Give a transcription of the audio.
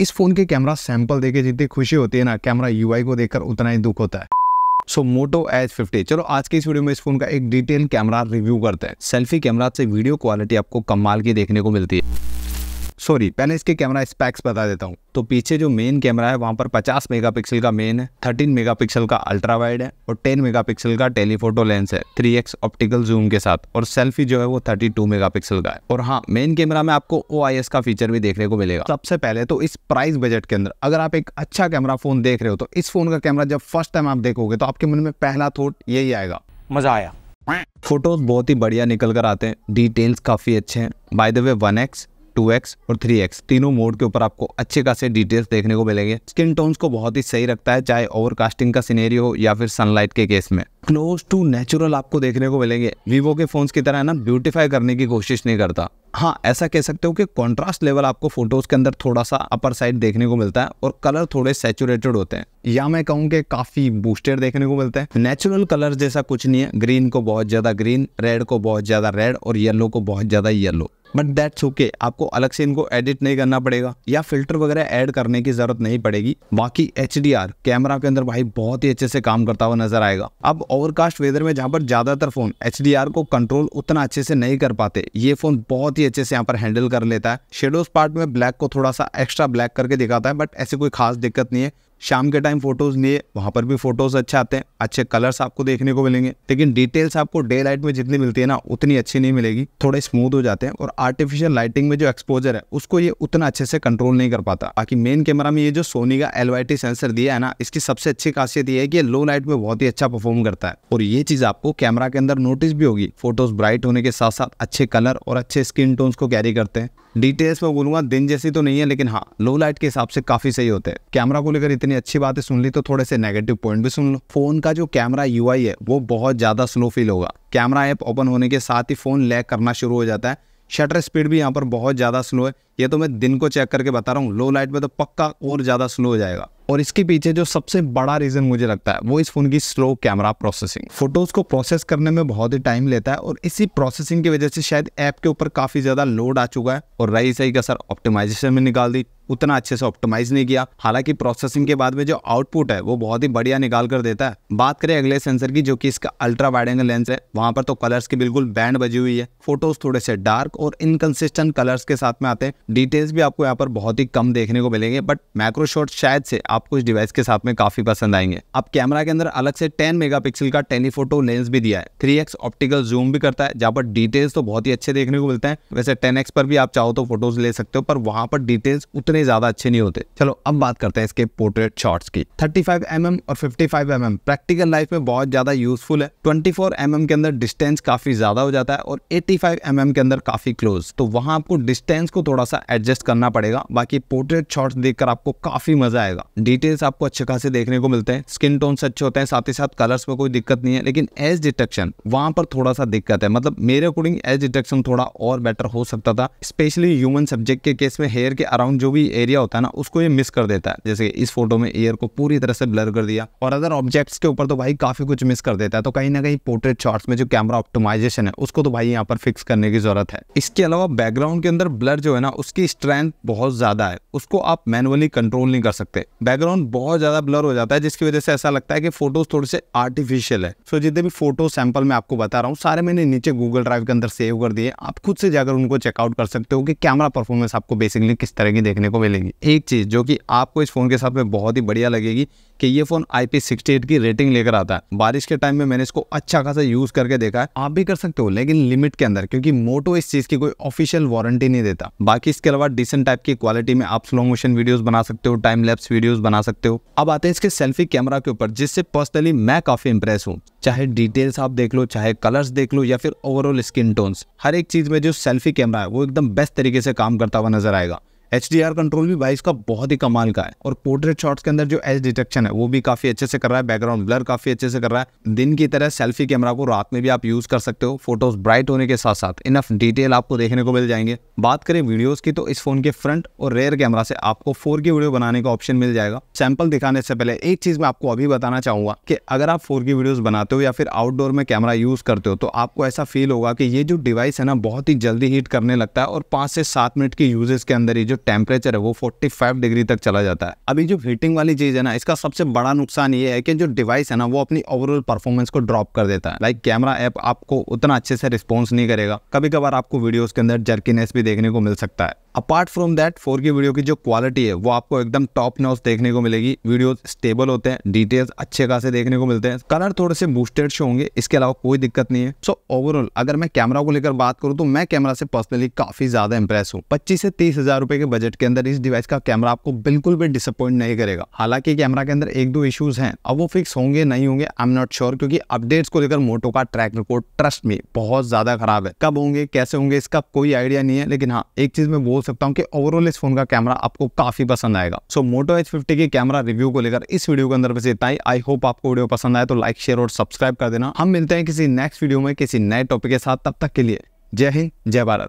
इस फ़ोन के camera sample देखे जितनी खुशी होती है ना कैमरा यूआई को देखकर उतना ही दुख होता है सो मोटो एच फिफ्टी चलो आज के इस वीडियो में इस फोन का एक डिटेल कैमरा रिव्यू करते हैं सेल्फी कैमरा से वीडियो क्वालिटी आपको कमाल की देखने को मिलती है सॉरी पहले इसके कैमरा स्पैक्स बता देता हूँ तो पीछे जो मेन कैमरा है वहाँ पर 50 मेगापिक्सल का मेन है 13 मेगापिक्सल का अल्ट्रा वाइड है और 10 मेगापिक्सल का टेलीफोटो लेंस है 3x ऑप्टिकल जूम के साथ और सेल्फी जो है वो 32 मेगापिक्सल का है और हाँ मेन कैमरा में आपको ओ का फीचर भी देखने को मिलेगा सबसे पहले तो इस प्राइस बजट के अंदर अगर आप एक अच्छा कैमरा फोन देख रहे हो तो इस फोन का कैमरा जब फर्स्ट टाइम आप देखोगे तो आपके मन में पहला थोट यही आएगा मजा आया फोटोज बहुत ही बढ़िया निकल कर आते हैं डिटेल्स काफ़ी अच्छे हैं by the way one X two X और थ्री एक्स तीनों मोड के ऊपर आपको अच्छे खासे डिटेल्स देखने को मिलेंगे स्किन टोन्स को बहुत ही सही रखता है चाहे ओवरकास्टिंग का सीनेरियो हो या फिर सनलाइट के केस में क्लोज टू नेचुरल आपको देखने को मिलेंगे वीवो के फोन्स की तरह ना ब्यूटीफाई करने की कोशिश नहीं करता हाँ ऐसा कह सकते हो कि कंट्रास्ट लेवल आपको फोटोज के अंदर थोड़ा सा अपर साइड देखने को मिलता है और कलर थोड़े सेचुरेटेड होते हैं या मैं कहूँ कि काफी बूस्टेड देखने को मिलते हैं नेचुरल कलर जैसा कुछ नहीं है ग्रीन को बहुत ज्यादा ग्रीन रेड को बहुत ज्यादा रेड और येलो को बहुत ज्यादा येलो बट दैट्स ओके आपको अलग से इनको एडिट नहीं करना पड़ेगा या फिल्टर वगैरह ऐड करने की जरूरत नहीं पड़ेगी बाकी एच कैमरा के अंदर भाई बहुत ही अच्छे से काम करता हुआ नजर आएगा अब ओवरकास्ट वेदर में जहाँ पर ज्यादातर फोन एच को कंट्रोल उतना अच्छे से नहीं कर पाते ये फोन बहुत ही अच्छे से यहाँ पर हैंडल कर लेता है शेडोज पार्ट में ब्लैक को थोड़ा सा एक्स्ट्रा ब्लैक करके दिखाता है बट ऐसी कोई खास दिक्कत नहीं है शाम के टाइम फोटोज़ लिए वहाँ पर भी फोटोज़ अच्छे आते हैं अच्छे कलर्स आपको देखने को मिलेंगे लेकिन डिटेल्स आपको डे लाइट में जितनी मिलती है ना उतनी अच्छी नहीं मिलेगी थोड़े स्मूथ हो जाते हैं और आर्टिफिशियल लाइटिंग में जो एक्सपोजर है उसको ये उतना अच्छे से कंट्रोल नहीं कर पाता बाकी मेन कैमरा में ये जो सोनी का एल सेंसर दिया है ना इसकी सबसे अच्छी खासियत ये है कि लो लाइट में बहुत ही अच्छा परफॉर्म करता है और ये चीज़ आपको कैमरा के अंदर नोटिस भी होगी फोटोज़ ब्राइट होने के साथ साथ अच्छे कलर और अच्छे स्किन टोन्स को कैरी करते हैं डिटेल्स में बोलूँगा दिन जैसी तो नहीं है लेकिन हाँ लो लाइट के हिसाब से काफ़ी सही होते हैं कैमरा को लेकर इतनी अच्छी बातें सुन ली तो थोड़े से नेगेटिव पॉइंट भी सुन लो फ़ोन का जो कैमरा यू है वो बहुत ज़्यादा स्लो फील होगा कैमरा ऐप ओपन होने के साथ ही फ़ोन लैग करना शुरू हो जाता है शटर स्पीड भी यहाँ पर बहुत ज़्यादा स्लो है ये तो मैं दिन को चेक करके बता रहा हूँ लो लाइट में तो पक्का और ज़्यादा स्लो हो जाएगा और इसके पीछे जो सबसे बड़ा रीज़न मुझे लगता है वो इस फ़ोन की स्लो कैमरा प्रोसेसिंग फ़ोटोज़ को प्रोसेस करने में बहुत ही टाइम लेता है और इसी प्रोसेसिंग की वजह से शायद ऐप के ऊपर काफ़ी ज़्यादा लोड आ चुका है और रही सही का सर ऑप्टिमाइजेशन में निकाल दी उतना अच्छे से ऑप्टिमाइज नहीं किया हालांकि प्रोसेसिंग के बाद में जो आउटपुट है वो बहुत ही बढ़िया निकाल कर देता है बात करें अगले सेंसर की जो कि इसका अल्ट्रा वाइड एंगल लेंस है वहां पर तो कलर्स की बिल्कुल बैंड बजी हुई है फोटोज थोड़े से डार्क और इनकन्सिस्टेंट कलर्स के साथ में आते हैं डिटेल्स भी आपको यहाँ पर बहुत ही कम देखने को मिलेंगे बट मैक्रो शायद से आपको इस डिवाइस के साथ में काफी पसंद आएंगे आप कैमरा के अंदर अलग से टेन मेगा का टेलीफोटो लेंस भी दिया है थ्री ऑप्टिकल जूम भी करता है जहाँ पर डिटेल्स तो बहुत ही अच्छे देखने को मिलते हैं वैसे टेन पर भी आप चाहो तो फोटोज ले सकते हो पर वहां पर डिटेल्स उतने उतने ज़्यादा अच्छे नहीं होते चलो अब बात करते हैं इसके पोर्ट्रेट शॉट्स की 35 फाइव mm और 55 फाइव mm प्रैक्टिकल लाइफ में बहुत ज़्यादा यूजफुल है 24 फोर mm के अंदर डिस्टेंस काफ़ी ज़्यादा हो जाता है और 85 फाइव mm के अंदर काफ़ी क्लोज तो वहां आपको डिस्टेंस को थोड़ा सा एडजस्ट करना पड़ेगा बाकी पोर्ट्रेट शॉर्ट देखकर आपको काफ़ी मज़ा आएगा डिटेल्स आपको अच्छे खासे देखने को मिलते हैं स्किन टोन्स अच्छे होते हैं साथ ही साथ कलर्स में कोई दिक्कत नहीं है लेकिन एज डिटेक्शन वहां पर थोड़ा सा दिक्कत है मतलब मेरे अकॉर्डिंग एज डिटेक्शन थोड़ा और बेटर हो सकता था स्पेशली ह्यूमन सब्जेक्ट के केस में हेयर के अराउंड जो भी भी एरिया होता है ना उसको ये मिस कर देता है जैसे इस फोटो में एयर को पूरी तरह से ब्लर कर दिया और अदर ऑब्जेक्ट्स के ऊपर तो भाई काफ़ी कुछ मिस कर देता है तो कहीं ना कहीं पोर्ट्रेट शॉट्स में जो कैमरा ऑप्टिमाइजेशन है उसको तो भाई यहाँ पर फिक्स करने की ज़रूरत है इसके अलावा बैकग्राउंड के अंदर ब्लर जो है ना उसकी स्ट्रेंथ बहुत ज़्यादा है उसको आप मैनुअली कंट्रोल नहीं कर सकते बैकग्राउंड बहुत ज़्यादा ब्लर हो जाता है जिसकी वजह से ऐसा लगता है कि फोटोज थोड़े से आर्टिफिशियल है सो जितने भी फोटो सैंपल मैं आपको बता रहा हूँ सारे मैंने नीचे गूगल ड्राइव के अंदर सेव कर दिए आप खुद से जाकर उनको चेकआउट कर सकते हो कि कैमरा परफॉर्मेंस आपको बेसिकली किस तरह की देखने को को मिलेंगी एक चीज़ जो कि आपको इस फ़ोन के साथ में बहुत ही बढ़िया लगेगी कि ये फ़ोन आई की रेटिंग लेकर आता है बारिश के टाइम में मैंने इसको अच्छा खासा यूज़ करके देखा है आप भी कर सकते हो लेकिन लिमिट के अंदर क्योंकि मोटो इस चीज़ की कोई ऑफिशियल वारंटी नहीं देता बाकी इसके अलावा डिसेंट टाइप की क्वालिटी में आप स्लो मोशन वीडियोज़ बना सकते हो टाइम लैप्स वीडियोज़ बना सकते हो अब आते हैं इसके सेल्फी कैमरा के ऊपर जिससे पर्सनली मैं काफ़ी इंप्रेस हूँ चाहे डिटेल्स आप देख लो चाहे कलर्स देख लो या फिर ओवरऑल स्किन टोन्स हर एक चीज़ में जो सेल्फी कैमरा है वो एकदम बेस्ट तरीके से काम करता हुआ नजर आएगा एच कंट्रोल भी बाइस का बहुत ही कमाल का है और पोर्ट्रेट शॉट्स के अंदर जो एज डिटेक्शन है वो भी काफी अच्छे से कर रहा है बैकग्राउंड ब्लर काफी अच्छे से कर रहा है दिन की तरह सेल्फी कैमरा को रात में भी आप यूज कर सकते हो फोटोज ब्राइट होने के साथ साथ इनफ डिटेल आपको देखने को मिल जाएंगे बात करें वीडियोज की तो इस फोन के फ्रंट और रेयर कैमरा से आपको फोर वीडियो बनाने का ऑप्शन मिल जाएगा सैंपल दिखाने से पहले एक चीज मैं आपको अभी बताना चाहूंगा कि अगर आप फोर वीडियोज बनाते हो या फिर आउटडोर में कैमरा यूज करते हो तो आपको ऐसा फील होगा कि ये जो डिवाइस है ना बहुत ही जल्दी हीट करने लगता है और पांच से सात मिनट के यूजेस के अंदर ही जो टेम्परेचर है वो 45 डिग्री तक चला जाता है अभी जो हीटिंग वाली चीज़ है ना इसका सबसे बड़ा नुकसान ये है कि जो डिवाइस है ना वो अपनी ओवरऑल परफॉर्मेंस को ड्रॉप कर देता है लाइक कैमरा ऐप आपको उतना अच्छे से रिस्पॉन्स नहीं करेगा कभी कभार आपको वीडियोज़ के अंदर जर्कीनेस भी देखने को मिल सकता है apart from that four K video की जो क्वालिटी है वो आपको एकदम टॉप नॉस देखने को मिलेगी वीडियो स्टेबल होते हैं डिटेल्स अच्छे खासे देखने को मिलते हैं कलर थोड़े से बूस्टेड शो होंगे इसके अलावा कोई दिक्कत नहीं है सो so, ओवरऑल अगर मैं कैमरा को लेकर बात करूँ तो मैं कैमरा से पर्सनली काफी ज्यादा इंप्रेस हूँ पच्चीस से तीस हजार रुपए के बजट के अंदर इस डिवाइस का कैमरा आपको बिल्कुल भी डिसअपॉइंट नहीं करेगा हालांकि कैमरा के अंदर एक दो इशूज हैं अब वो फिक्स होंगे नहीं होंगे आई एम नॉट श्योर क्योंकि अपडेट्स को लेकर मोटो का ट्रैक रिकॉर्ड ट्रस्ट में बहुत ज्यादा खराब है कब होंगे कैसे होंगे इसका कोई आइडिया नहीं है लेकिन हाँ एक चीज में वो सकता हूँ कि ओवरऑल इस फोन का कैमरा आपको काफी पसंद आएगा सो मोटो एच फिफ्टी के कैमरा रिव्यू को लेकर इस वीडियो के अंदर बस इतना ही आई होप आपको वीडियो पसंद आए तो लाइक शेयर और सब्सक्राइब कर देना हम मिलते हैं किसी नेक्स्ट वीडियो में किसी नए टॉपिक के साथ तब तक के लिए जय हिंद जय भारत